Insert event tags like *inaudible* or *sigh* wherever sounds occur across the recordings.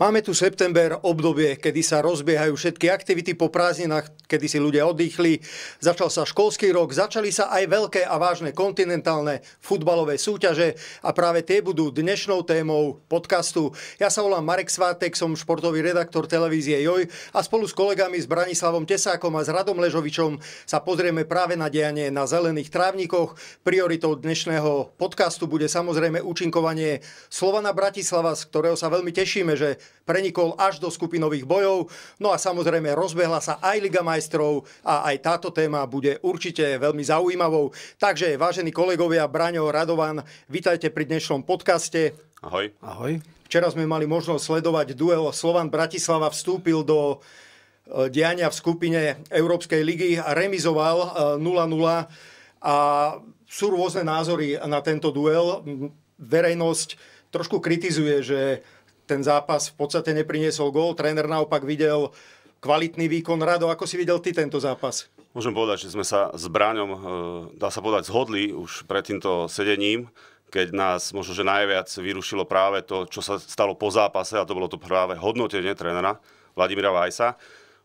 Máme tu september, obdobie, kedy sa rozbiehajú všetky aktivity po prázdninách, kedy si ľudia oddychli. Začal sa školský rok, začali sa aj veľké a vážne kontinentálne futbalové súťaže a práve tie budú dnešnou témou podcastu. Ja sa volám Marek Svátek, som športový redaktor televízie JOJ a spolu s kolegami s Branislavom Tesákom a s Radom Ležovičom sa pozrieme práve na dianie na zelených trávnikoch. Prioritou dnešného podcastu bude samozrejme účinkovanie Slovana Bratislava, z ktorého sa veľmi tešíme, že prenikol až do skupinových bojov. No a samozrejme rozbehla sa aj Liga majstrov a aj táto téma bude určite veľmi zaujímavou. Takže, vážení kolegovia, Braňo, Radovan, vitajte pri dnešnom podcaste. Ahoj. Ahoj. Včera sme mali možnosť sledovať duel Slovan Bratislava vstúpil do e, diania v skupine Európskej ligy a remizoval 0-0 e, a sú rôzne názory na tento duel. Verejnosť trošku kritizuje, že ten zápas v podstate nepriniesol gól. Tréner naopak videl kvalitný výkon. Rado, ako si videl ty tento zápas? Môžem povedať, že sme sa s Bráňom, e, dá sa povedať, zhodli už pred týmto sedením, keď nás možno, že najviac vyrušilo práve to, čo sa stalo po zápase, a to bolo to práve hodnotenie trénera Vladimíra Vajsa.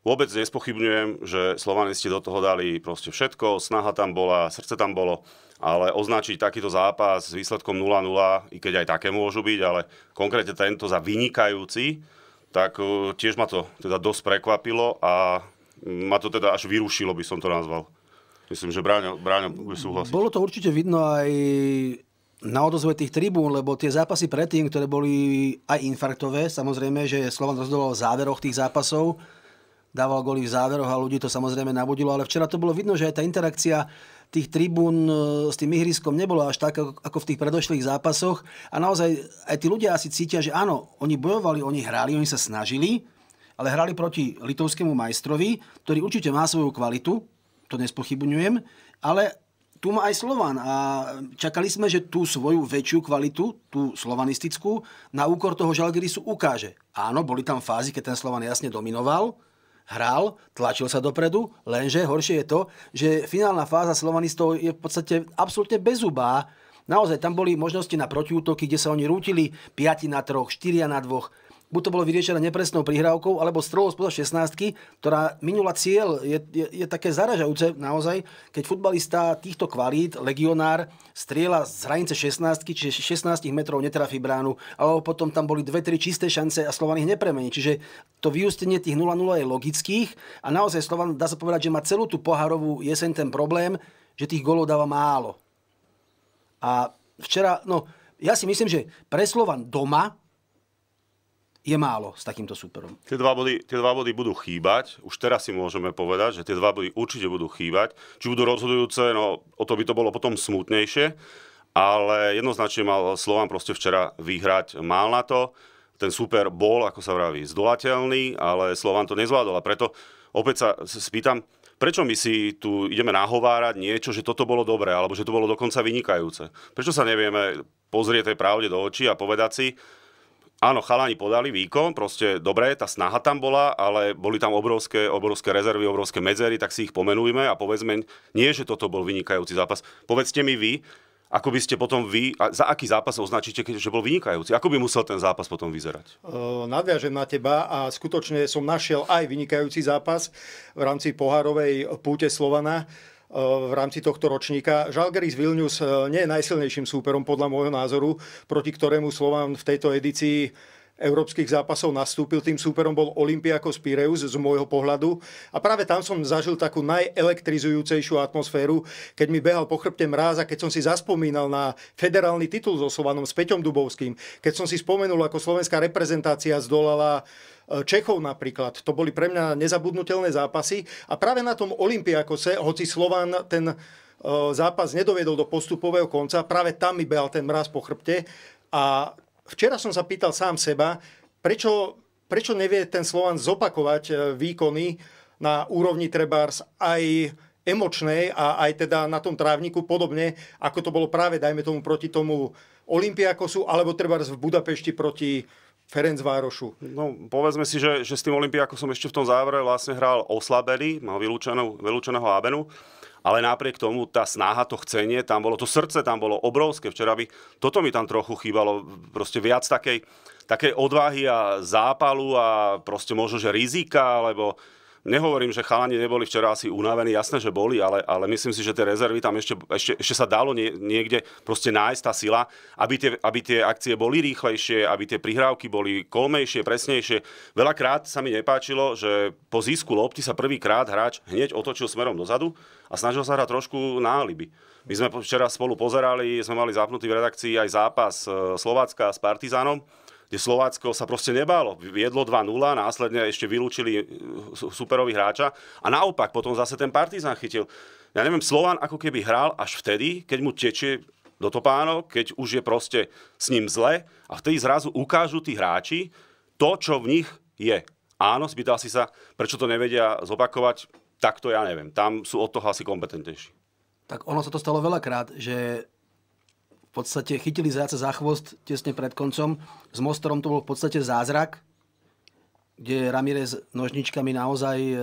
Vôbec nespochybňujem, že Slovanisti do toho dali proste všetko, snaha tam bola, srdce tam bolo, ale označiť takýto zápas s výsledkom 0-0, i keď aj také môžu byť, ale konkrétne tento za vynikajúci, tak e, tiež ma to teda dosť prekvapilo a mm, ma to teda až vyrušilo, by som to nazval. Myslím, že Bráňo, Bráňo bude súhlasiť. Bolo to určite vidno aj na odozve tých tribún, lebo tie zápasy predtým, ktoré boli aj infarktové, samozrejme, že Slovan rozhodoval v záveroch tých zápasov, dával goly v záveroch a ľudí to samozrejme nabudilo, ale včera to bolo vidno, že aj tá interakcia tých tribún e, s tým ihriskom nebola až tak, ako v tých predošlých zápasoch. A naozaj aj tí ľudia asi cítia, že áno, oni bojovali, oni hrali, oni sa snažili, ale hrali proti litovskému majstrovi, ktorý určite má svoju kvalitu, to nespochybňujem, ale tu má aj Slovan a čakali sme, že tú svoju väčšiu kvalitu, tú slovanistickú, na úkor toho Žalgirisu ukáže. Áno, boli tam fázy, keď ten Slovan jasne dominoval, hral, tlačil sa dopredu, lenže horšie je to, že finálna fáza slovanistov je v podstate absolútne bezubá. Naozaj, tam boli možnosti na protiútoky, kde sa oni rútili 5 na 3, 4 na 2, buď to bolo vyriešené nepresnou prihrávkou, alebo strelou spoza 16, ktorá minula cieľ. Je, je, je také zaražajúce naozaj, keď futbalista týchto kvalít, legionár, striela z hranice 16, čiže 16 metrov netrafí bránu, alebo potom tam boli 2-3 čisté šance a Slovan ich nepremení. Čiže to vyústenie tých 0-0 je logických a naozaj Slovan, dá sa povedať, že má celú tú poharovú jeseň ten problém, že tých golov dáva málo. A včera, no, ja si myslím, že pre Slovan doma je málo s takýmto súperom. Tie dva, body, tie dva body budú chýbať. Už teraz si môžeme povedať, že tie dva body určite budú chýbať. Či budú rozhodujúce, no o to by to bolo potom smutnejšie. Ale jednoznačne mal Slovan proste včera vyhrať. Mal na to. Ten súper bol, ako sa vraví, zdolateľný, ale Slovan to nezvládol. A preto opäť sa spýtam, prečo my si tu ideme nahovárať niečo, že toto bolo dobré, alebo že to bolo dokonca vynikajúce. Prečo sa nevieme pozrieť tej pravde do očí a povedať si, Áno, chalani podali výkon, proste dobre, tá snaha tam bola, ale boli tam obrovské, obrovské rezervy, obrovské medzery, tak si ich pomenujme a povedzme, nie, že toto bol vynikajúci zápas. Povedzte mi vy, ako by ste potom vy, za aký zápas označíte, že bol vynikajúci? Ako by musel ten zápas potom vyzerať? Nadviažem na teba a skutočne som našiel aj vynikajúci zápas v rámci pohárovej púte Slovana. E, v rámci tohto ročníka. Žalgeris Vilnius e, nie je najsilnejším súperom podľa môjho názoru, proti ktorému Slovan v tejto edícii európskych zápasov nastúpil. Tým súperom bol Olympiakos Pireus z môjho pohľadu. A práve tam som zažil takú najelektrizujúcejšiu atmosféru, keď mi behal po chrbte mráz a keď som si zaspomínal na federálny titul so Slovanom, s Peťom Dubovským. Keď som si spomenul, ako slovenská reprezentácia zdolala e, Čechov napríklad. To boli pre mňa nezabudnutelné zápasy. A práve na tom Olympiakose, hoci Slovan ten e, zápas nedoviedol do postupového konca, práve tam mi behal ten mraz po chrbte. A Včera som zapýtal sám seba, prečo, prečo nevie ten Slovan zopakovať e, výkony na úrovni trebárs aj emočnej a aj teda na tom trávniku podobne, ako to bolo práve, dajme tomu, proti tomu Olympiakosu, alebo treba v Budapešti proti Várošu. No, povedzme si, že, že s tým Olympiakosom ešte v tom závere vlastne hral oslabený, mal vylúčeného Abenu ale napriek tomu tá snaha, to chcenie, tam bolo to srdce, tam bolo obrovské. Včera by, toto mi tam trochu chýbalo, proste viac takej, takej odvahy a zápalu a proste možno, že rizika, alebo nehovorím, že chalani neboli včera asi unavení, jasné, že boli, ale, ale myslím si, že tie rezervy tam ešte, ešte, ešte sa dalo nie, niekde proste nájsť tá sila, aby tie, aby tie akcie boli rýchlejšie, aby tie prihrávky boli kolmejšie, presnejšie. Veľakrát sa mi nepáčilo, že po získu lopty sa prvýkrát hráč hneď otočil smerom dozadu a snažil sa hrať trošku na alibi. My sme včera spolu pozerali, sme mali zapnutý v redakcii aj zápas e, Slovácka s Partizánom kde Slovácko sa proste nebálo. Viedlo 2-0, následne ešte vylúčili eh, superový hráča a naopak potom zase ten Partizan chytil. Ja neviem, Slován ako keby hral až vtedy, keď mu tečie do topánok, keď už je proste s ním zle a vtedy zrazu ukážu tí hráči to, čo v nich je. Áno, spýtal si sa, prečo to nevedia zopakovať, tak to ja neviem. Tam sú od toho asi kompetentnejší. Tak ono sa to stalo veľakrát, že v podstate chytili zajaca za chvost tesne pred koncom. S Mostorom to bol v podstate zázrak, kde Ramirez nožničkami naozaj e,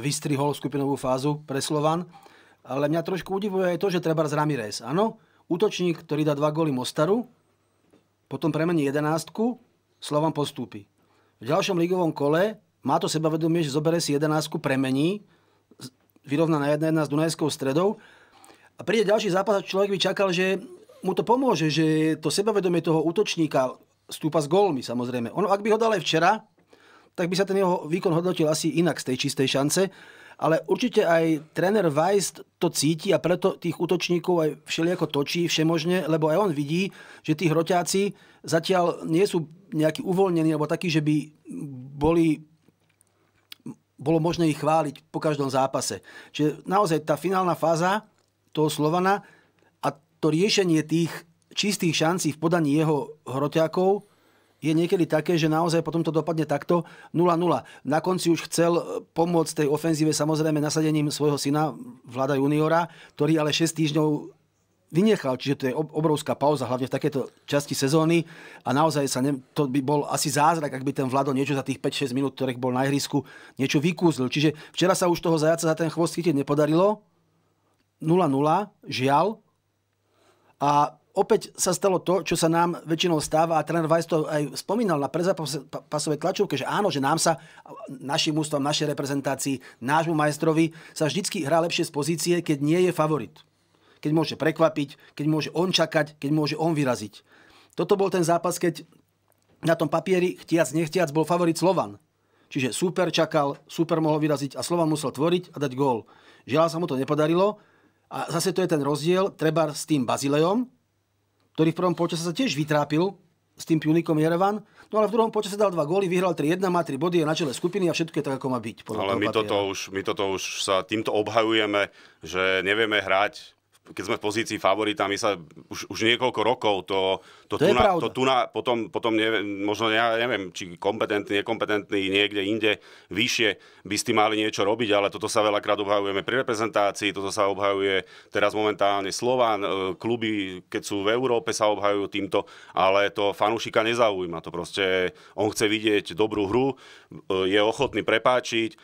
vystrihol skupinovú fázu pre Slovan. Ale mňa trošku udivuje aj to, že treba z Ramirez. Áno, útočník, ktorý dá dva góly Mostaru, potom premení jedenástku, Slovan postúpi. V ďalšom ligovom kole má to sebavedomie, že zobere si jedenástku, premení, vyrovná na 1-1 s Dunajskou stredou a príde ďalší zápas a človek by čakal, že mu to pomôže, že to sebavedomie toho útočníka stúpa s gólmi samozrejme. Ono, ak by ho dal aj včera, tak by sa ten jeho výkon hodnotil asi inak z tej čistej šance. Ale určite aj tréner Weiss to cíti a preto tých útočníkov aj všelijako točí všemožne, lebo aj on vidí, že tí hroťáci zatiaľ nie sú nejakí uvoľnení alebo takí, že by boli bolo možné ich chváliť po každom zápase. Čiže naozaj tá finálna fáza toho Slovana to riešenie tých čistých šancí v podaní jeho hroťakov je niekedy také, že naozaj potom to dopadne takto 0-0. Na konci už chcel pomôcť tej ofenzíve samozrejme nasadením svojho syna, Vlada juniora, ktorý ale 6 týždňov vynechal, čiže to je obrovská pauza, hlavne v takéto časti sezóny a naozaj sa ne, to by bol asi zázrak, ak by ten Vlado niečo za tých 5-6 minút, ktorých bol na ihrisku, niečo vykúzlil. Čiže včera sa už toho zajaca za ten chvost chytiť nepodarilo, 0-0, žiaľ, a opäť sa stalo to, čo sa nám väčšinou stáva a tréner Vajs to aj spomínal na prezapasovej tlačovke, že áno, že nám sa, našim ústom, našej reprezentácii, nášmu majstrovi sa vždycky hrá lepšie z pozície, keď nie je favorit. Keď môže prekvapiť, keď môže on čakať, keď môže on vyraziť. Toto bol ten zápas, keď na tom papieri, chtiac, nechtiac, bol favorit Slovan. Čiže super čakal, super mohol vyraziť a Slovan musel tvoriť a dať gól. Žiaľ sa mu to nepodarilo, a zase to je ten rozdiel, treba s tým Bazilejom, ktorý v prvom počase sa tiež vytrápil s tým Pionikom Jerevan, No ale v druhom počase dal dva góly, vyhral 3-1, má 3 body, je na čele skupiny a všetko je tak, ako má byť. Ale my toto, už, my toto už sa týmto obhajujeme, že nevieme hrať keď sme v pozícii favorita, my sa už, už niekoľko rokov to, to, to, na, to na, potom, potom neviem, možno ja neviem, či kompetentní, nekompetentní niekde inde vyššie by ste mali niečo robiť, ale toto sa veľakrát obhajujeme pri reprezentácii, toto sa obhajuje teraz momentálne Slován, e, kluby, keď sú v Európe, sa obhajujú týmto, ale to fanúšika nezaujíma, to proste on chce vidieť dobrú hru, e, je ochotný prepáčiť, e,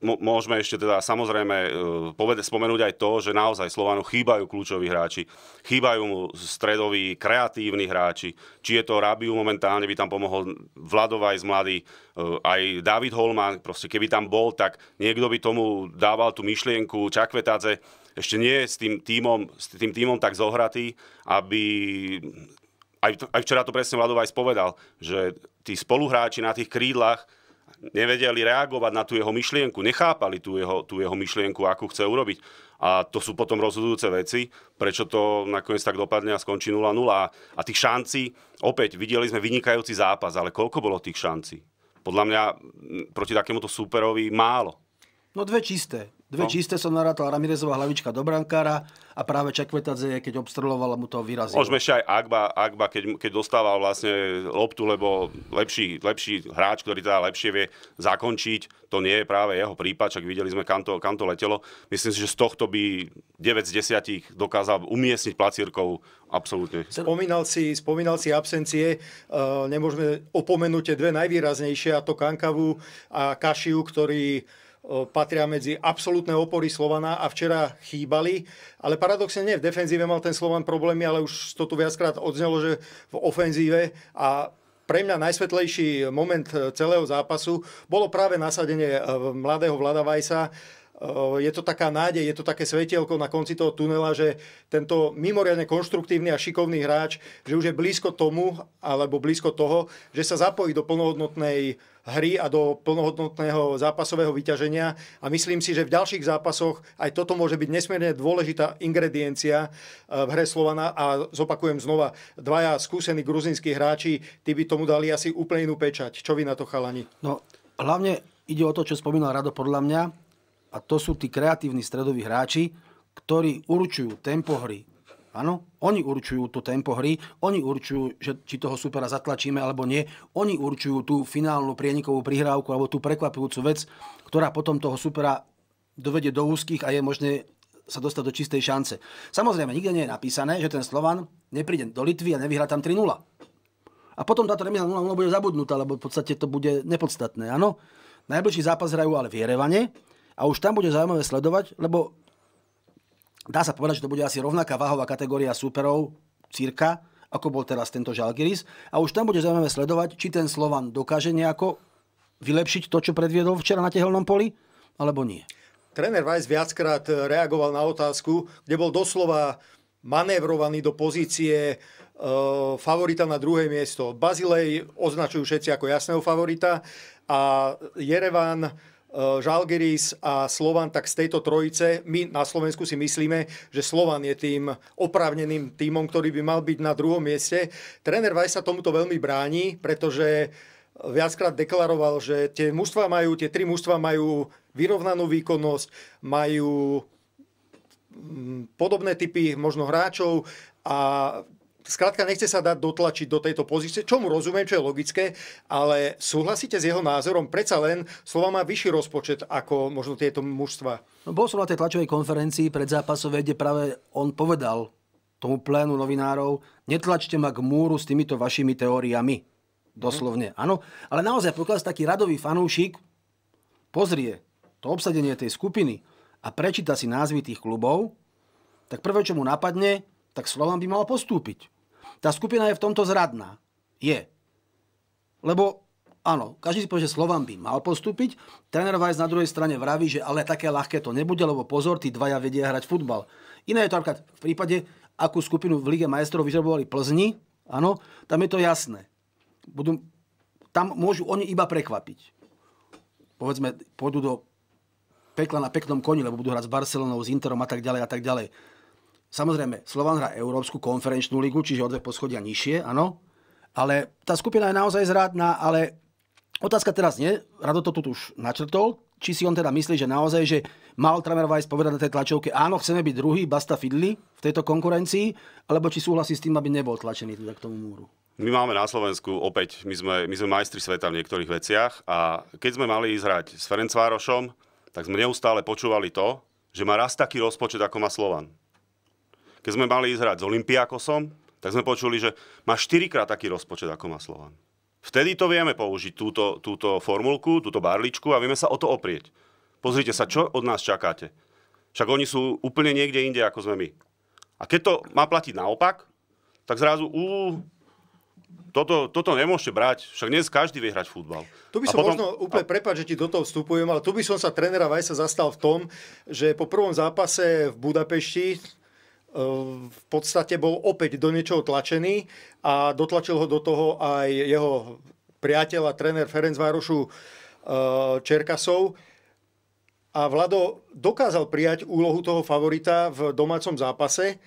môžeme ešte teda samozrejme povede spomenúť aj to, že naozaj Slovánu chýba chýbajú kľúčoví hráči, chýbajú mu stredoví, kreatívni hráči. Či je to Rabiu momentálne, by tam pomohol Vladovaj z mladý, eh, aj David Holman, proste keby tam bol, tak niekto by tomu dával tú myšlienku, Čakvetadze ešte nie je s tým tímom, s tým tímom tak zohratý, aby aj, aj včera to presne Vladovaj spovedal, že tí spoluhráči na tých krídlach nevedeli reagovať na tú jeho myšlienku, nechápali tú jeho, tú jeho myšlienku, akú chce urobiť. A to sú potom rozhodujúce veci, prečo to nakoniec tak dopadne a skončí 0-0. A tých šancí, opäť, videli sme vynikajúci zápas, ale koľko bolo tých šancí? Podľa mňa proti takémuto súperovi málo. No dve čisté. Dve no. čisté som narátal, Ramirezová hlavička do brankára a práve Čakvetadze, keď obstreloval, mu to vyrazilo. Môžeme ešte aj Agba, Agba keď, keď dostával vlastne loptu, lebo lepší, lepší hráč, ktorý teda lepšie vie zakončiť, to nie je práve jeho prípad, čak videli sme, kam to, kam to letelo. Myslím si, že z tohto by 9 z 10 dokázal umiestniť placírkov absolútne. Spomínal si, spomínal si absencie, e, nemôžeme opomenúť tie dve najvýraznejšie, a to Kankavu a Kašiu, ktorý patria medzi absolútne opory Slovana a včera chýbali. Ale paradoxne nie, v defenzíve mal ten Slovan problémy, ale už to tu viackrát odznelo, že v ofenzíve a pre mňa najsvetlejší moment e, celého zápasu bolo práve nasadenie e, mladého Vlada Vajsa, Eh, je to taká nádej, je to také svetielko na konci toho tunela, že tento mimoriadne konštruktívny a šikovný hráč, že už je blízko tomu, alebo blízko toho, že sa zapojí do plnohodnotnej hry a do plnohodnotného zápasového vyťaženia a myslím si, že v ďalších zápasoch aj toto môže byť nesmierne dôležitá ingrediencia eh, v hre Slovana a zopakujem znova, dvaja skúsení gruzinskí hráči, tí by tomu dali asi úplne inú pečať. Čo vy na to chalani? No, hlavne ide o to, čo spomínal Rado podľa mňa, a to sú tí kreatívni stredoví hráči, ktorí určujú tempo hry. Áno, oni určujú to tempo hry, oni určujú, že, či toho supera zatlačíme alebo nie, oni určujú tú finálnu prienikovú prihrávku alebo tú prekvapujúcu vec, ktorá potom toho supera dovede do úzkých a je možné sa dostať do čistej šance. Samozrejme, nikde nie je napísané, že ten Slovan nepríde do Litvy a nevyhrá tam 3-0. A potom táto remiza 0-0 bude zabudnutá, lebo v podstate to bude nepodstatné, áno. Najbližší zápas hrajú ale v Jerevane, a už tam bude zaujímavé sledovať, lebo dá sa povedať, že to bude asi rovnaká váhová kategória súperov, cirka, ako bol teraz tento Žalgiris. A už tam bude zaujímavé sledovať, či ten Slovan dokáže nejako vylepšiť to, čo predviedol včera na tehelnom poli, alebo nie. Tréner Weiss viackrát reagoval na otázku, kde bol doslova manévrovaný do pozície e, favorita na druhé miesto. Bazilej označujú všetci ako jasného favorita a Jerevan Eh, Žalgiris a Slovan, tak z tejto trojice my na Slovensku si myslíme, že Slovan je tým oprávneným týmom, ktorý by mal byť na druhom mieste. Tréner Vaj sa tomuto veľmi bráni, pretože eh, viackrát deklaroval, že tie mužstva majú, tie tri mužstva majú vyrovnanú výkonnosť, majú mm, podobné typy možno hráčov a Skrátka, nechce sa dať dotlačiť do tejto pozície, čo mu rozumiem, čo je logické, ale súhlasíte s jeho názorom? Preca len Slova má vyšší rozpočet ako možno tieto mužstva. No, bol som na tej tlačovej konferencii pred zápasovej, kde práve on povedal tomu plénu novinárov, netlačte ma k múru s týmito vašimi teóriami. Doslovne, mhm. áno. Ale naozaj, pokiaľ taký radový fanúšik pozrie to obsadenie tej skupiny a prečíta si názvy tých klubov, tak prvé, čo mu napadne, tak Slovan by mal postúpiť. Tá skupina je v tomto zradná. Je. Lebo Áno, každý si povie, že Slovan by mal postúpiť. Tréner Vajs na druhej strane vraví, že ale také ľahké to nebude, lebo pozor, tí dvaja vedia hrať futbal. Iné je to napríklad v prípade, akú skupinu v Lige majstrov vyžrebovali Plzni, áno, tam je to jasné. Budú, tam môžu oni iba prekvapiť. Povedzme, pôjdu do pekla na peknom koni, lebo budú hrať s Barcelonou, s Interom a tak ďalej a tak ďalej. Samozrejme, Slovan hrá Európsku konferenčnú ligu, čiže o dve poschodia nižšie, áno. Ale tá skupina je naozaj zrádna, ale otázka teraz nie, Rado to tu už načrtol, či si on teda myslí, že naozaj, že mal Tramer Weiss povedať na tej tlačovke, áno, chceme byť druhý, basta Fidli v tejto konkurencii, alebo či súhlasí s tým, aby nebol tlačený teda k tomu múru? My máme na Slovensku opäť, my sme, my sme majstri sveta v niektorých veciach a keď sme mali ísť hrať s Ferencvárošom, tak sme neustále počúvali to, že má raz taký rozpočet, ako má Slovan. Keď sme mali ísť hrať s Olympiakosom, tak sme počuli, že má 4 krát taký rozpočet, ako má Slovan. Vtedy to vieme použiť, túto, túto formulku, túto barličku a vieme sa o to oprieť. Pozrite sa, čo od nás čakáte. Však oni sú úplne niekde inde, ako sme my. A keď to má platiť naopak, tak zrazu, ú, toto, toto nemôžete brať, však dnes každý vie hrať futbal. Tu by som potom, možno úplne, a... prepáč, že ti do toho vstupujem, ale tu by som sa trénera Vajsa zastal v tom, že po prvom zápase v Budapešti, v podstate bol opäť do niečoho tlačený a dotlačil ho do toho aj jeho priateľ a tréner Ferenc Várošu eh, Čerkasov. A Vlado dokázal prijať úlohu toho favorita v domácom zápase.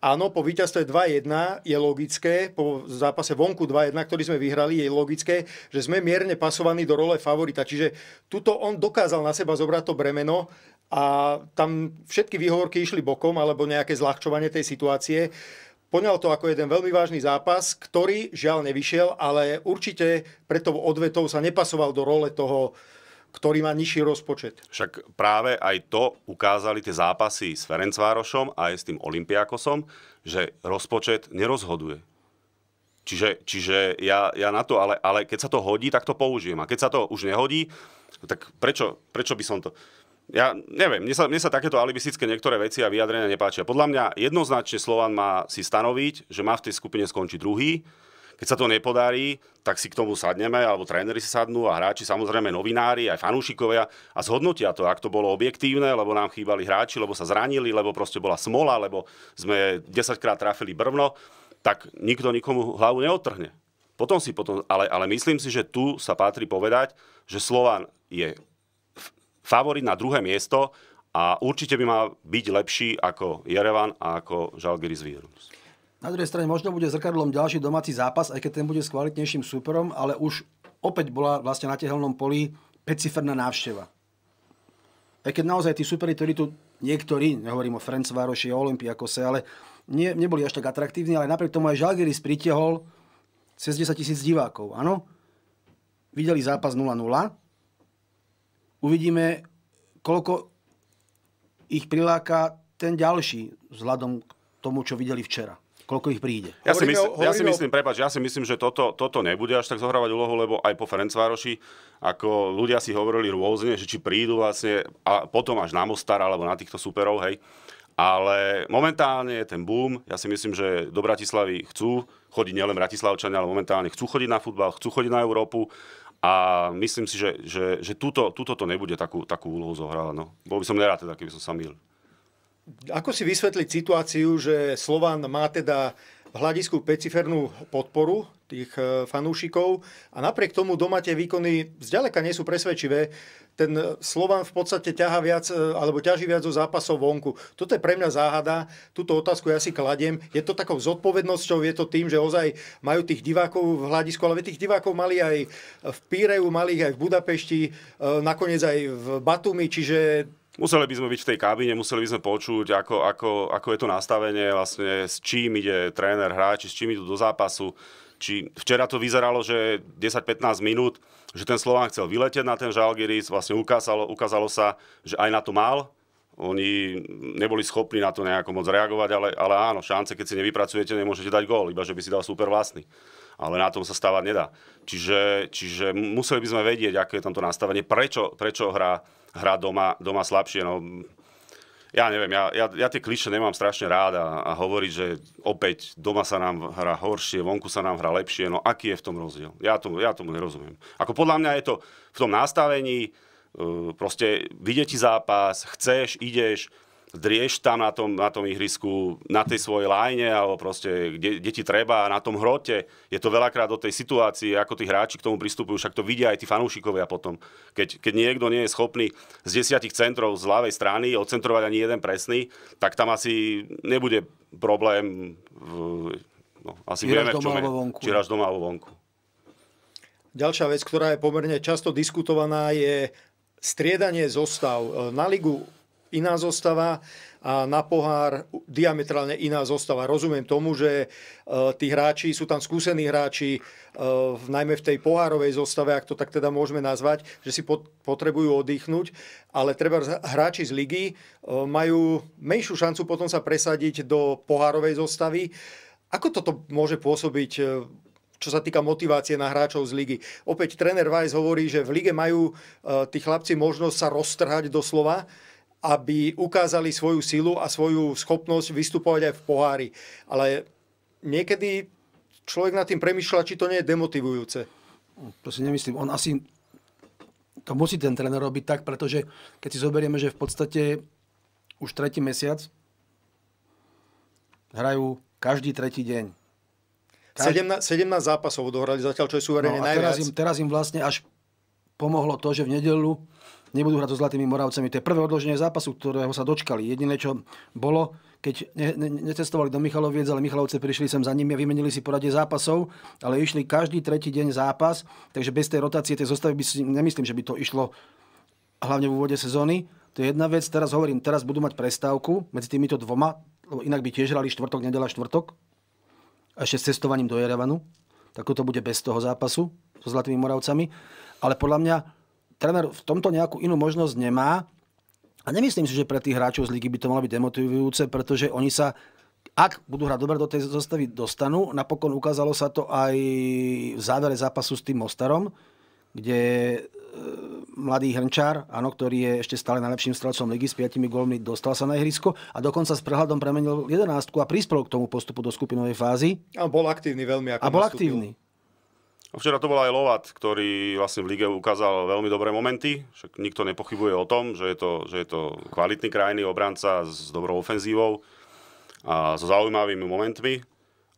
Áno, po víťazstve 2-1 je logické, po zápase vonku 2-1, ktorý sme vyhrali, je logické, že sme mierne pasovaní do role favorita. Čiže tuto on dokázal na seba zobrať to bremeno a tam všetky výhovorky išli bokom alebo nejaké zľahčovanie tej situácie. Poňal to ako jeden veľmi vážny zápas, ktorý žiaľ nevyšiel, ale určite pre tou odvetou sa nepasoval do role toho, ktorý má nižší rozpočet. Však práve aj to ukázali tie zápasy s Ferencvárošom a aj s tým Olympiakosom, že rozpočet nerozhoduje. Čiže, čiže ja, ja na to, ale, ale keď sa to hodí, tak to použijem. A keď sa to už nehodí, tak prečo, prečo by som to ja neviem, mne sa, mne sa takéto alibistické niektoré veci a vyjadrenia nepáčia. Podľa mňa jednoznačne Slovan má si stanoviť, že má v tej skupine skončiť druhý. Keď sa to nepodarí, tak si k tomu sadneme, alebo tréneri si sadnú a hráči, samozrejme novinári, aj fanúšikovia a zhodnotia to, ak to bolo objektívne, lebo nám chýbali hráči, lebo sa zranili, lebo proste bola smola, lebo sme 10 krát trafili brvno, tak nikto nikomu hlavu neodtrhne. Potom si potom, ale, ale myslím si, že tu sa patrí povedať, že Slovan je favorit na druhé miesto a určite by mal byť lepší ako Jerevan a ako Žalgiris Vírus. Na druhej strane možno bude zrkadlom ďalší domáci zápas, aj keď ten bude s kvalitnejším súperom, ale už opäť bola vlastne na tehelnom poli peciferná návšteva. Aj keď naozaj tí superi, ktorí tu niektorí, nehovorím o Vároši, o Olympiakose, ale nie, neboli až tak atraktívni, ale napriek tomu aj Žalgiris pritiehol cez 10 tisíc divákov. Áno, videli zápas uvidíme, koľko ich priláka ten ďalší vzhľadom k tomu, čo videli včera koľko ich príde. Ja si, myslím, ja si myslím, prepáč, ja si myslím, že toto, toto nebude až tak zohrávať úlohu, lebo aj po Ferencvároši, ako ľudia si hovorili rôzne, že či prídu vlastne a potom až na Mostar alebo na týchto superov, hej. Ale momentálne je ten boom. Ja si myslím, že do Bratislavy chcú chodiť nielen Bratislavčania, ale momentálne chcú chodiť na futbal, chcú chodiť na Európu. A myslím si, že, že, že túto, túto to nebude takú, takú úlohu zohrávať. No. Bol by som nerád, teda, keby som sa mýl. Ako si vysvetliť situáciu, že Slován má teda v hľadisku pecifernú podporu tých e, fanúšikov a napriek tomu doma tie výkony zďaleka nie sú presvedčivé. Ten e, Slovan v podstate ťaha viac, e, alebo ťaží viac zo zápasov vonku. Toto je pre mňa záhada, túto otázku ja si kladiem. Je to takou zodpovednosťou, je to tým, že ozaj majú tých divákov v hľadisku, ale tých divákov mali aj v Píreju, mali ich aj v Budapešti, nakoniec aj v Batumi, čiže Museli by sme byť v tej kabíne, museli by sme počuť, ako, ako, ako je to nastavenie, vlastne s čím ide tréner, hráči, s čím idú do zápasu. Či včera to vyzeralo, že 10-15 minút, že ten Slován chcel vyletieť na ten Žalgiris, vlastne ukázalo, ukázalo sa, že aj na to mal. Oni neboli schopní na to nejako moc reagovať, ale, ale áno, šance, keď si nevypracujete, nemôžete dať gól, iba že by si dal super vlastný. Ale na tom sa stávať nedá. Čiže, čiže museli by sme vedieť, aké je tamto nastavenie, prečo, prečo hrá, hrá doma, doma slabšie. No, ja neviem, ja, ja, ja tie kliše nemám strašne rád a, a hovoriť, že opäť doma sa nám hrá horšie, vonku sa nám hrá lepšie, no aký je v tom rozdiel? Ja tomu, ja tomu nerozumiem. Ako podľa mňa je to v tom nastavení, uh, proste vidieť ti zápas, chceš, ideš, drieš tam na tom, na tom ihrisku, na tej svojej lájne, alebo proste, kde, kde ti treba, na tom hrote. Je to veľakrát do tej situácii, ako tí hráči k tomu pristupujú, však to vidia aj tí fanúšikovia potom. Keď, keď niekto nie je schopný z desiatich centrov z ľavej strany odcentrovať ani jeden presný, tak tam asi nebude problém v, No, asi či vieme, doma alebo vonku. Či doma alebo vonku. Ďalšia vec, ktorá je pomerne často diskutovaná, je striedanie zostav. Na ligu iná zostava a na pohár diametrálne iná zostava. Rozumiem tomu, že e, tí hráči, sú tam skúsení hráči, e, najmä v tej pohárovej zostave, ak to tak teda môžeme nazvať, že si potrebujú oddychnúť, ale treba hráči z ligy e, majú menšiu šancu potom sa presadiť do pohárovej zostavy. Ako toto môže pôsobiť čo sa týka motivácie na hráčov z ligy. Opäť tréner Weiss hovorí, že v lige majú tí chlapci možnosť sa roztrhať doslova, aby ukázali svoju silu a svoju schopnosť vystupovať aj v pohári. Ale niekedy človek nad tým premyšľa, či to nie je demotivujúce. To si nemyslím. On asi to musí ten tréner robiť tak, pretože keď si zoberieme, že v podstate už tretí mesiac hrajú každý tretí deň. Každý... 17, 17 zápasov odohrali zatiaľ, čo je suverene no, najviac. Teraz im, teraz im vlastne až pomohlo to, že v nedelu nebudú hrať so Zlatými Moravcami. To je prvé odloženie zápasu, ktorého sa dočkali. Jediné, čo bolo, keď ne, ne, netestovali do Michaloviec, ale Michalovce prišli sem za nimi a vymenili si poradie zápasov, ale išli každý tretí deň zápas, takže bez tej rotácie tej zostavy by si, nemyslím, že by to išlo hlavne v úvode sezóny. To je jedna vec, teraz hovorím, teraz budú mať prestávku medzi týmito dvoma, lebo inak by tiež hrali štvrtok, nedela, štvrtok, a ešte s cestovaním do Jerevanu, tak to bude bez toho zápasu so Zlatými Moravcami. Ale podľa mňa tréner v tomto nejakú inú možnosť nemá. A nemyslím si, že pre tých hráčov z ligy by to malo byť demotivujúce, pretože oni sa ak budú hrať dobre, do tej zostavy dostanú. Napokon ukázalo sa to aj v závere zápasu s tým Mostarom, kde e, mladý Hrnčár, áno, ktorý je ešte stále najlepším strelcom ligy s 5 gólmi, dostal sa na ihrisko a dokonca s prehľadom premenil 11 a prispel k tomu postupu do skupinovej fázy. A bol aktívny veľmi. Ako a bol aktívny. Včera to bol aj Lovat, ktorý vlastne v lige ukázal veľmi dobré momenty. Však nikto nepochybuje o tom, že je to, že je to kvalitný krajný obranca s dobrou ofenzívou a so zaujímavými momentmi.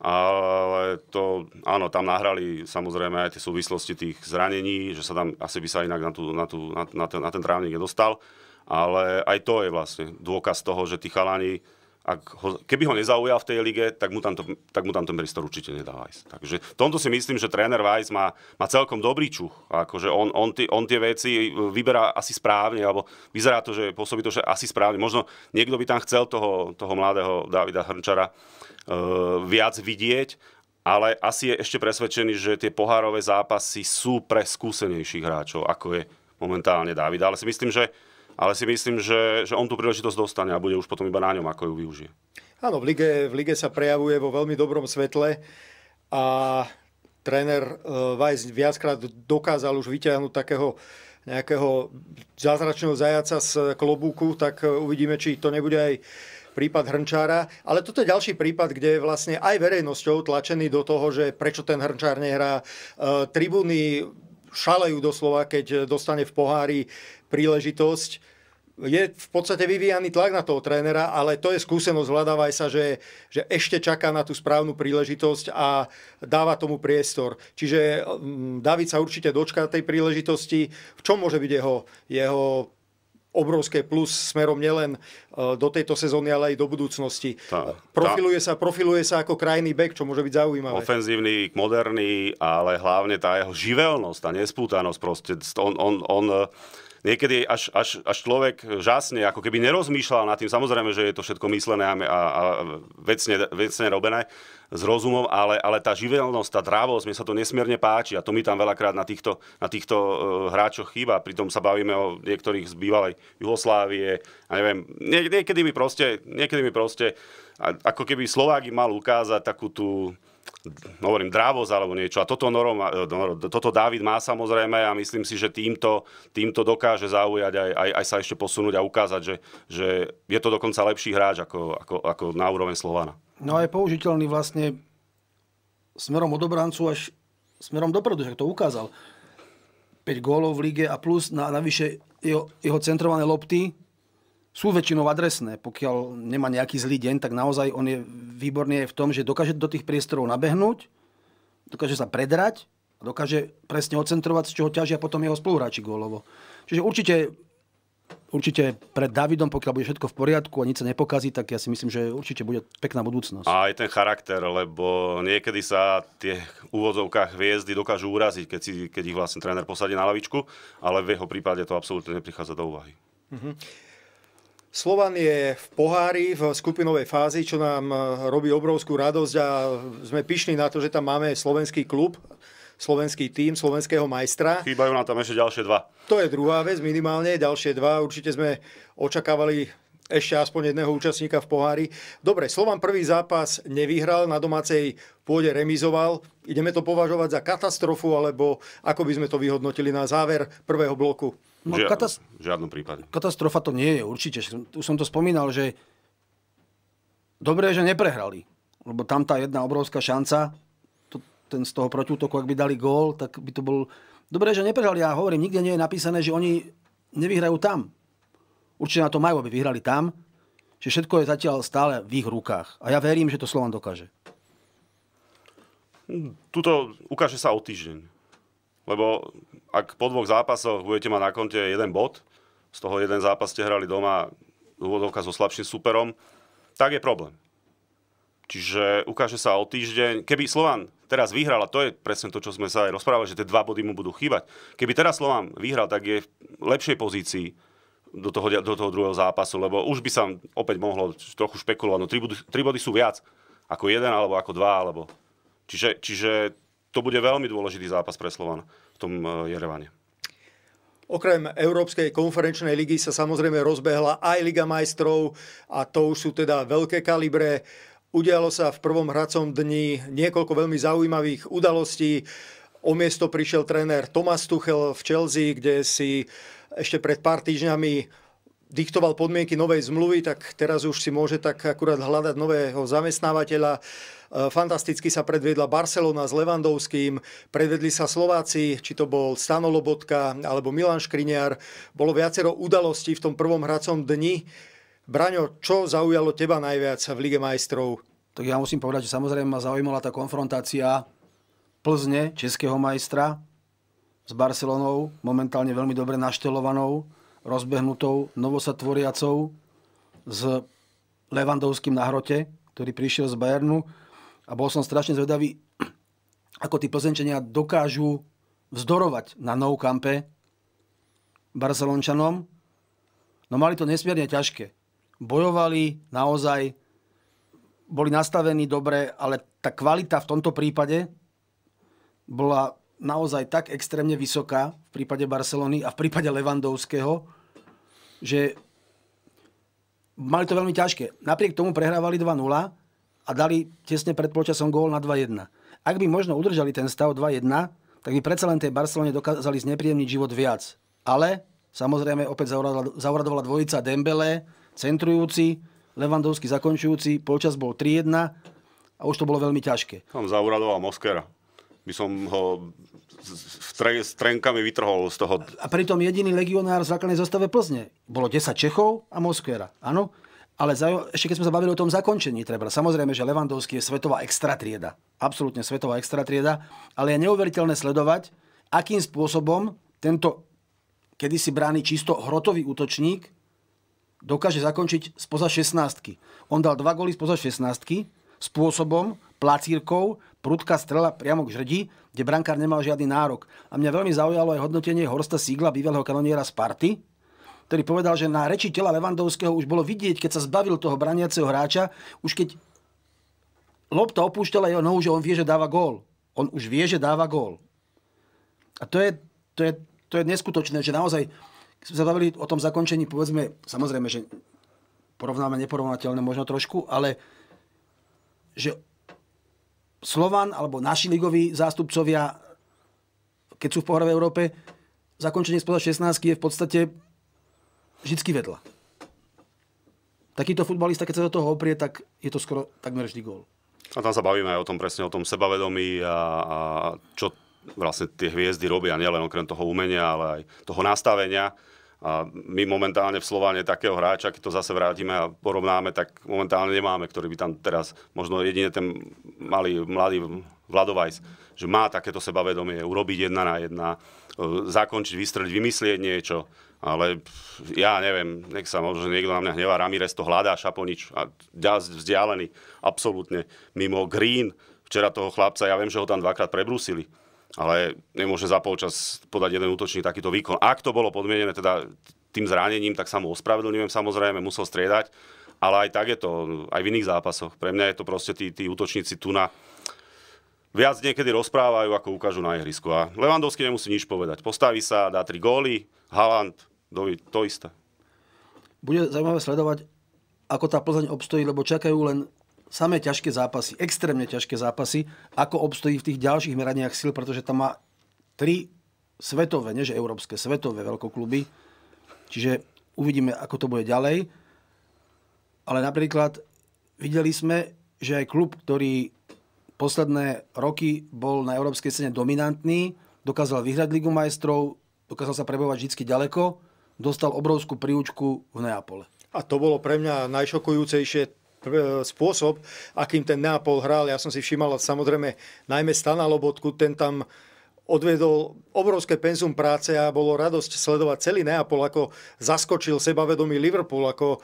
Ale to, áno, tam nahrali samozrejme aj tie súvislosti tých zranení, že sa tam asi by sa inak na, tú, na, tú, na, na, ten, na ten trávnik nedostal. Ale aj to je vlastne dôkaz toho, že tí chalani ak ho, keby ho nezaujal v tej lige, tak mu tam, to, tak mu tam ten priestor určite nedá Vajs. Takže v tomto si myslím, že tréner Vajs má, má celkom dobrý čuch. Akože on, on, ty, on tie veci e, vyberá asi správne, alebo vyzerá to, že pôsobí to, že asi správne. Možno niekto by tam chcel toho, toho mladého Davida Hrnčara e, viac vidieť, ale asi je ešte presvedčený, že tie pohárové zápasy sú pre skúsenejších hráčov, ako je momentálne David. Ale si myslím, že ale si myslím, že, že on tú príležitosť dostane a bude už potom iba na ňom, ako ju využije. Áno, v lige, v lige sa prejavuje vo veľmi dobrom svetle a tréner Vajs e, viackrát dokázal už vyťahnuť takého nejakého zázračného zajaca z klobúku, tak uvidíme, či to nebude aj prípad Hrnčára. Ale toto je ďalší prípad, kde je vlastne aj verejnosťou tlačený do toho, že prečo ten Hrnčár nehrá. E, tribúny šalejú doslova, keď dostane v pohári príležitosť je v podstate vyvíjaný tlak na toho trénera, ale to je skúsenosť hľadávaj sa, že, že ešte čaká na tú správnu príležitosť a dáva tomu priestor. Čiže mm, David sa určite dočká tej príležitosti. V čom môže byť jeho, jeho obrovské plus smerom nielen e, do tejto sezóny, ale aj do budúcnosti. Tá, profiluje, tá. Sa, profiluje sa ako krajný bek, čo môže byť zaujímavé. Ofenzívny, moderný, ale hlavne tá jeho živelnosť, tá nespútanosť. Proste on, on, on niekedy až, až, až človek žasne, ako keby nerozmýšľal nad tým. Samozrejme, že je to všetko myslené a, a, vecne, vecne robené s rozumom, ale, ale tá živelnosť, tá dravosť, mi sa to nesmierne páči a to mi tam veľakrát na týchto, na týchto e, hráčoch chýba. Pritom sa bavíme o niektorých z bývalej Jugoslávie a neviem, nie, niekedy mi proste, niekedy mi proste ako keby Slovák im mal ukázať takú tú hovorím, drávoz alebo niečo. A toto, Norom, no, toto Dávid má samozrejme a myslím si, že týmto, týmto dokáže zaujať aj, aj, aj sa ešte posunúť a ukázať, že, že je to dokonca lepší hráč ako, ako, ako na úroveň Slovana. No a je použiteľný vlastne smerom od obrancu až smerom dopredu, že to ukázal. 5 gólov v lige a plus na, navyše jeho, jeho centrované lopty sú väčšinou adresné. Pokiaľ nemá nejaký zlý deň, tak naozaj on je výborný aj v tom, že dokáže do tých priestorov nabehnúť, dokáže sa predrať a dokáže presne ocentrovať, z čoho ťažia potom jeho spoluhráči gólovo. Čiže určite, určite pred Davidom, pokiaľ bude všetko v poriadku a nič sa nepokazí, tak ja si myslím, že určite bude pekná budúcnosť. A aj ten charakter, lebo niekedy sa tie úvodzovká hviezdy dokážu uraziť, keď, si, keď ich vlastne tréner posadí na lavičku, ale v jeho prípade to absolútne neprichádza do úvahy. Mm-hmm. Slovan je v pohári v skupinovej fázi, čo nám e, robí obrovskú radosť a sme pyšní na to, že tam máme slovenský klub, slovenský tým, slovenského majstra. Chýbajú nám tam ešte ďalšie dva. To je druhá vec, minimálne ďalšie dva. Určite sme očakávali ešte aspoň jedného účastníka v pohári. Dobre, Slovan prvý zápas nevyhral, na domácej pôde remizoval. Ideme to považovať za katastrofu, alebo ako by sme to vyhodnotili na záver prvého bloku? No, Žia, katas- v žiadnom prípade. Katastrofa to nie je určite. Už som to spomínal, že dobré, že neprehrali. Lebo tam tá jedna obrovská šanca, to, ten z toho protiútoku, ak by dali gól, tak by to bol... Dobré, že neprehrali. Ja hovorím, nikde nie je napísané, že oni nevyhrajú tam. Určite na to majú, aby vyhrali tam. Čiže všetko je zatiaľ stále v ich rukách. A ja verím, že to Slovan dokáže. Hm, tuto ukáže sa o týždeň. Lebo ak po dvoch zápasoch budete mať na konte jeden bod, z toho jeden zápas ste hrali doma úvodovka so slabším superom, tak je problém. Čiže ukáže sa o týždeň, keby Slovan teraz vyhral, a to je presne to, čo sme sa aj rozprávali, že tie dva body mu budú chýbať. Keby teraz Slovan vyhral, tak je v lepšej pozícii do toho, do toho druhého zápasu, lebo už by sa opäť mohlo trochu špekulovať. No, tri, body, tri body sú viac ako jeden, alebo ako dva, alebo... Čiže, čiže to bude veľmi dôležitý zápas pre Slovan v tom e, Jerevane. Okrem Európskej konferenčnej ligy sa samozrejme rozbehla aj Liga majstrov a to už sú teda veľké kalibre. Udialo sa v prvom hracom dni niekoľko veľmi zaujímavých udalostí. O miesto prišiel tréner Tomas Tuchel v Chelsea, kde si ešte pred pár týždňami diktoval podmienky novej zmluvy, tak teraz už si môže tak akurát hľadať nového zamestnávateľa. E, fantasticky sa predviedla Barcelona s Levandovským, predvedli sa Slováci, či to bol Stano Lobotka alebo Milan Škriniar. Bolo viacero udalostí v tom prvom hracom dni. Braňo, čo zaujalo teba najviac v Lige majstrov? Tak ja musím povedať, že samozrejme ma zaujímala tá konfrontácia Plzne, českého majstra, s Barcelonou, momentálne veľmi dobre naštelovanou rozbehnutou, novosatvoriacou s Levandovským na hrote, ktorý prišiel z Bayernu a bol som strašne zvedavý, *clears throat* ako tí plzenčania dokážu vzdorovať na Nou Campe Barcelončanom. No mali to nesmierne ťažké. Bojovali naozaj, boli nastavení dobre, ale tá kvalita v tomto prípade bola naozaj tak extrémne vysoká v prípade Barcelony a v prípade Levandovského, že mali to veľmi ťažké. Napriek tomu prehrávali 2-0 a dali tesne pred polčasom gól na 2-1. Ak by možno udržali ten stav 2-1, tak by predsa len tej Barcelone dokázali znepríjemniť život viac. Ale samozrejme opäť zauradovala, dvojica Dembele, centrujúci, Levandovský zakončujúci, polčas bol 3-1 a už to bolo veľmi ťažké. Tam zauradoval Moskera by som ho s, tre, s trenkami vytrhol z toho. A pritom jediný legionár v základnej zostave Plzne. Bolo 10 Čechov a Moskvera. Áno? Ale za, ešte keď sme sa bavili o tom zakončení, treba. Samozrejme, že Levandovský je svetová extratrieda. Absolútne svetová extratrieda. Ale je neuveriteľné sledovať, akým spôsobom tento kedysi brány čisto hrotový útočník dokáže zakončiť spoza 16. On dal dva góly spoza 16 spôsobom, placírkou, prudká strela priamo k žrdi, kde brankár nemal žiadny nárok. A mňa veľmi zaujalo aj hodnotenie Horsta Sigla, bývalého kanoniera Sparty, ktorý povedal, že na reči tela Levandovského už bolo vidieť, keď sa zbavil toho braniaceho hráča, už keď lopta opúšťala jeho nohu, že on vie, že dáva gól. On už vie, že dáva gól. A to je, to je, to je neskutočné, že naozaj sme sa bavili o tom zakončení, povedzme, samozrejme, že porovnáme neporovnateľné možno trošku, ale že Slovan alebo naši ligoví zástupcovia, keď sú v pohrave Európe, zakončenie spoza 16 je v podstate vždy vedľa. Takýto futbalista, keď sa do toho oprie, tak je to skoro takmer vždy gól. A tam sa bavíme aj o tom presne, o tom sebavedomí a, a čo vlastne tie hviezdy robia, nielen okrem toho umenia, ale aj toho nastavenia a my momentálne v Slováne takého hráča, keď to zase vrátime a porovnáme, tak momentálne nemáme, ktorý by tam teraz, možno jedine ten malý, mladý Vladovajs, že má takéto sebavedomie, urobiť jedna na jedna, e, zakončiť, vystreliť, vymyslieť niečo. Ale ja neviem, nech sa možno niekto na mňa hnevá, Ramírez to hľadá, Šaponič, a vzdialený, absolútne, mimo Green, včera toho chlapca, ja viem, že ho tam dvakrát prebrusili ale nemôže za polčas podať jeden útočník takýto výkon. Ak to bolo podmienené teda tým zranením, tak sa mu ospravedlňujem samozrejme, musel striedať, ale aj tak je to aj v iných zápasoch. Pre mňa je to proste tí, tí útočníci tu na viac niekedy rozprávajú, ako ukážu na ihrisku. A Levandovský nemusí nič povedať. Postaví sa, dá tri góly, Haaland, to isté. Bude zaujímavé sledovať, ako tá Plzeň obstojí, lebo čakajú len samé ťažké zápasy, extrémne ťažké zápasy, ako obstojí v tých ďalších meraniach síl, pretože tam má tri svetové, než európske, svetové veľkokluby. Čiže uvidíme, ako to bude ďalej. Ale napríklad videli sme, že aj klub, ktorý posledné roky bol na európskej scéne dominantný, dokázal vyhrať Ligu majstrov, dokázal sa prebovať vždy ďaleko, dostal obrovskú príučku v Neapole. A to bolo pre mňa najšokujúcejšie E, spôsob, akým ten Neapol hral. Ja som si všimal samozrejme najmä Stana Lobotku, ten tam odvedol obrovské penzum práce a bolo radosť sledovať celý Neapol, ako zaskočil sebavedomý Liverpool, ako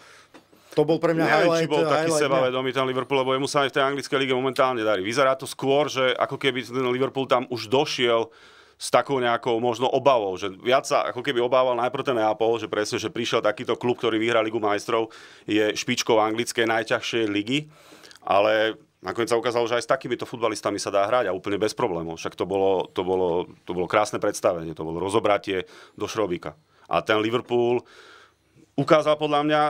to bol pre mňa Neviem, highlight. Či bol taký highlight, sebavedomý ten Liverpool, lebo jemu sa aj v tej anglickej lige momentálne darí. Vyzerá to skôr, že ako keby ten Liverpool tam už došiel s takou nejakou možno obavou, že viac sa ako keby obával najprv ten Neapol, že presne, že prišiel takýto klub, ktorý vyhral Ligu majstrov, je špičkou anglickej najťažšej ligy, ale nakoniec sa ukázalo, že aj s takýmito futbalistami sa dá hrať a úplne bez problémov. Však to bolo, to bolo, to bolo krásne predstavenie, to bolo rozobratie do šrobíka. A ten Liverpool ukázal podľa mňa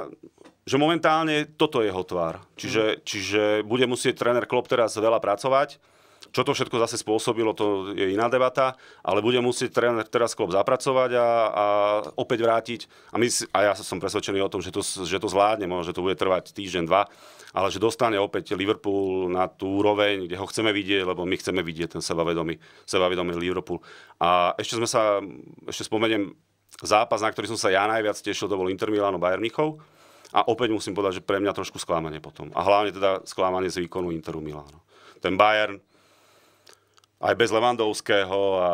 že momentálne toto je jeho tvár. Čiže, mhm. čiže bude musieť tréner Klopp teraz veľa pracovať čo to všetko zase spôsobilo, to je iná debata, ale bude musieť tréner teraz klub zapracovať a, a opäť vrátiť. A, my, a ja som presvedčený o tom, že to, že to zvládne, možno, že to bude trvať týždeň, dva, ale že dostane opäť Liverpool na tú úroveň, kde ho chceme vidieť, lebo my chceme vidieť ten sebavedomý, sebavedomý Liverpool. A ešte sme sa, ešte spomeniem zápas, na ktorý som sa ja najviac tešil, to bol Inter Milano Bayern Michov. A opäť musím povedať, že pre mňa trošku sklamanie potom. A hlavne teda sklamanie z výkonu Interu Milano. Ten Bayern aj bez Levandovského a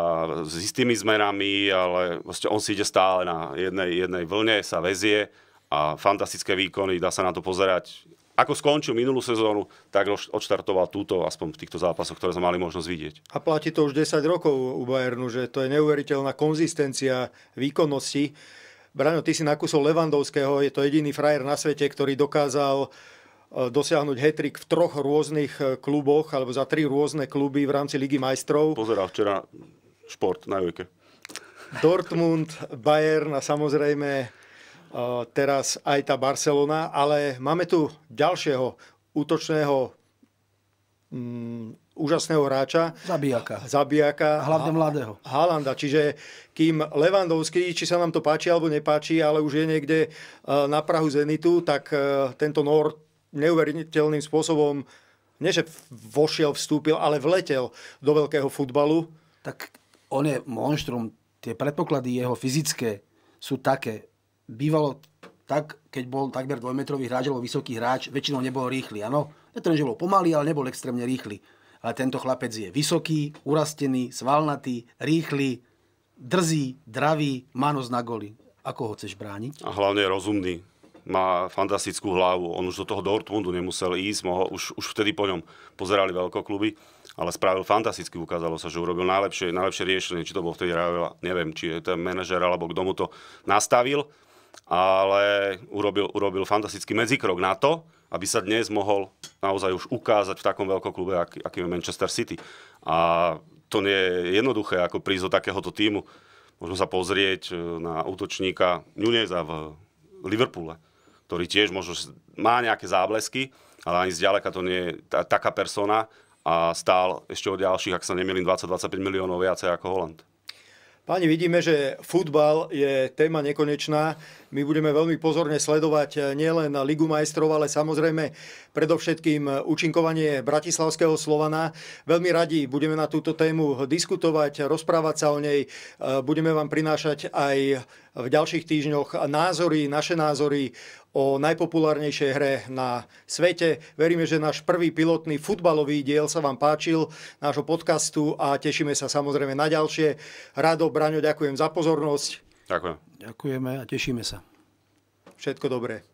s istými zmenami, ale vlastne on si ide stále na jednej, jednej vlne, sa vezie a fantastické výkony, dá sa na to pozerať. Ako skončil minulú sezónu, tak odštartoval túto, aspoň v týchto zápasoch, ktoré sme mali možnosť vidieť. A platí to už 10 rokov u Bayernu, že to je neuveriteľná konzistencia výkonnosti. Braňo, ty si nakúsol Levandovského, je to jediný frajer na svete, ktorý dokázal uh, E, dosiahnuť hetrik v troch rôznych e, kluboch alebo za tri rôzne kluby v rámci Ligy majstrov. Pozeral včera šport na Jojke. Dortmund, Bayern a samozrejme e, teraz aj tá Barcelona, ale máme tu ďalšieho útočného mm, úžasného hráča. Zabijaka. Zabijaka. A hlavne mladého. Halanda. Čiže kým Levandovský, či sa nám to páči alebo nepáči, ale už je niekde na Prahu Zenitu, tak tento Nord neuveriteľným spôsobom, nie že vošiel, vstúpil, ale vletel do veľkého futbalu. Tak on je monštrum. Tie predpoklady jeho fyzické sú také. Bývalo tak, keď bol takmer dvojmetrový hráč alebo vysoký hráč, väčšinou nebol rýchly. Áno, že bol pomalý, ale nebol extrémne rýchly. Ale tento chlapec je vysoký, urastený, svalnatý, rýchly, drzý, dravý, manos na goli. Ako ho chceš brániť? A hlavne rozumný má fantastickú hlavu. On už do toho Dortmundu nemusel ísť, mohol, už, už vtedy po ňom pozerali kluby. ale spravil fantasticky, ukázalo sa, že urobil najlepšie, najlepšie riešenie, či to bol vtedy Ravela, neviem, či je ten manažer alebo kto mu to nastavil, ale urobil, urobil fantastický medzikrok na to, aby sa dnes mohol naozaj už ukázať v takom klube, aký, aký je Manchester City. A to nie je jednoduché, ako prísť do takéhoto týmu. Môžeme sa pozrieť e, na útočníka Nuneza v Liverpoole ktorý tiež možno má nejaké záblesky, ale ani zďaleka to nie je taká persona a stál ešte od ďalších, ak sa nemýlim, 20-25 miliónov viacej ako Holand. Páni, vidíme, že futbal je téma nekonečná. My budeme veľmi pozorne sledovať eh, nielen Ligu majstrov, ale samozrejme predovšetkým eh, účinkovanie bratislavského Slovana. Veľmi radi budeme na túto tému diskutovať, rozprávať sa o nej. Eh, budeme vám prinášať aj v ďalších týždňoch názory, naše názory o najpopulárnejšej hre na svete. Veríme, že náš prvý pilotný futbalový diel sa vám páčil, nášho podcastu a tešíme sa samozrejme na ďalšie. Rado, Braňo, ďakujem za pozornosť. Ďakujem. Ďakujeme a tešíme sa. Všetko dobré.